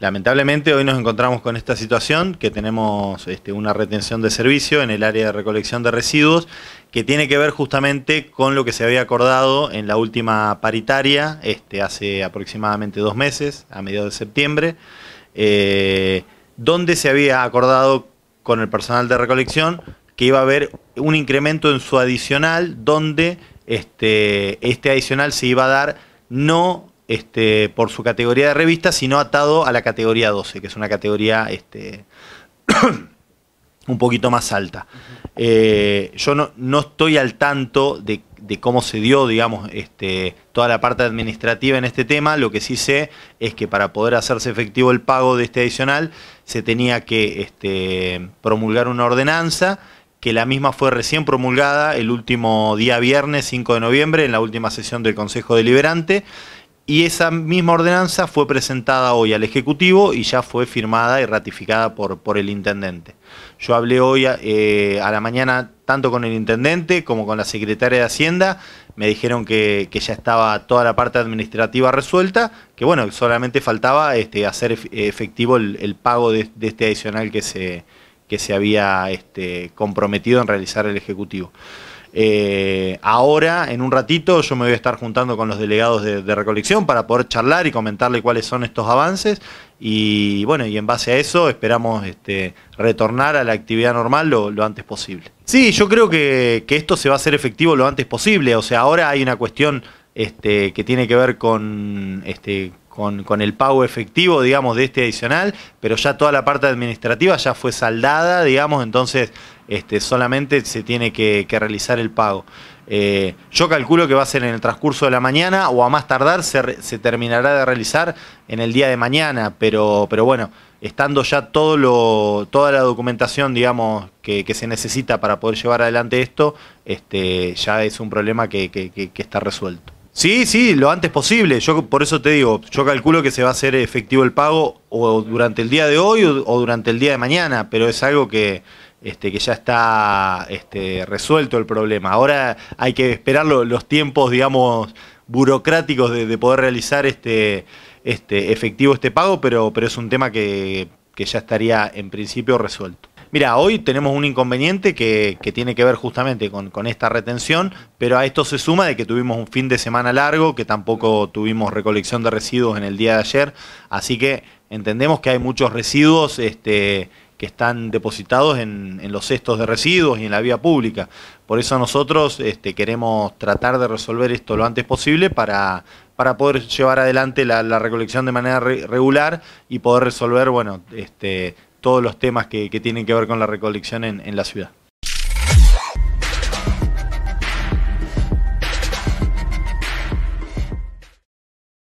Lamentablemente hoy nos encontramos con esta situación que tenemos este, una retención de servicio en el área de recolección de residuos que tiene que ver justamente con lo que se había acordado en la última paritaria este, hace aproximadamente dos meses, a mediados de septiembre, eh, donde se había acordado con el personal de recolección que iba a haber un incremento en su adicional donde este, este adicional se iba a dar no este, por su categoría de revista, sino atado a la categoría 12, que es una categoría este, un poquito más alta. Eh, yo no, estoy al tanto de, cómo se dio, digamos, este, toda la parte administrativa en este tema. Lo que sí sé es que para poder hacerse efectivo el pago de este adicional, se tenía que promulgar una ordenanza que la misma fue recién promulgada el último día viernes 5 de noviembre en la última sesión del Consejo Deliberante y esa misma ordenanza fue presentada hoy al Ejecutivo y ya fue firmada y ratificada por, por el Intendente. Yo hablé hoy eh, a, la mañana tanto con el Intendente como con la Secretaria de Hacienda. Me dijeron que, ya estaba toda la parte administrativa resuelta, que bueno, solamente faltaba este, hacer efectivo el, pago de, este adicional que se, que se había este, comprometido en realizar el Ejecutivo. Eh, ahora, en un ratito, yo me voy a estar juntando con los delegados de, recolección para poder charlar y comentarle cuáles son estos avances. Y bueno, y en base a eso esperamos este, retornar a la actividad normal lo, antes posible. Sí, yo creo que, esto se va a hacer efectivo lo antes posible. O sea, ahora hay una cuestión este, que tiene que ver este, con, el pago efectivo, digamos, de este adicional, pero ya toda la parte administrativa ya fue saldada, digamos, entonces este, solamente se tiene que, realizar el pago. Eh, yo calculo que va a ser en el transcurso de la mañana o a más tardar se, terminará de realizar en el día de mañana, pero, bueno, estando ya todo lo, toda la documentación, digamos, que, se necesita para poder llevar adelante esto, este, ya es un problema que, está resuelto. Sí, sí, lo antes posible. Yo por eso te digo, yo calculo que se va a hacer efectivo el pago o durante el día de hoy o durante el día de mañana, pero es algo que, este, que ya está este, resuelto el problema. Ahora hay que esperar los tiempos, digamos, burocráticos de, poder realizar este, este, efectivo este pago, pero, pero es un tema que, ya estaría en principio resuelto. Mira, hoy tenemos un inconveniente que, tiene que ver justamente con, esta retención, pero a esto se suma de que tuvimos un fin de semana largo, que tampoco tuvimos recolección de residuos en el día de ayer, así que entendemos que hay muchos residuos este, que están depositados en, los cestos de residuos y en la vía pública. Por eso nosotros este, queremos tratar de resolver esto lo antes posible para, para poder llevar adelante la, recolección de manera regular y poder resolver bueno, este, todos los temas que, tienen que ver con la recolección en la ciudad.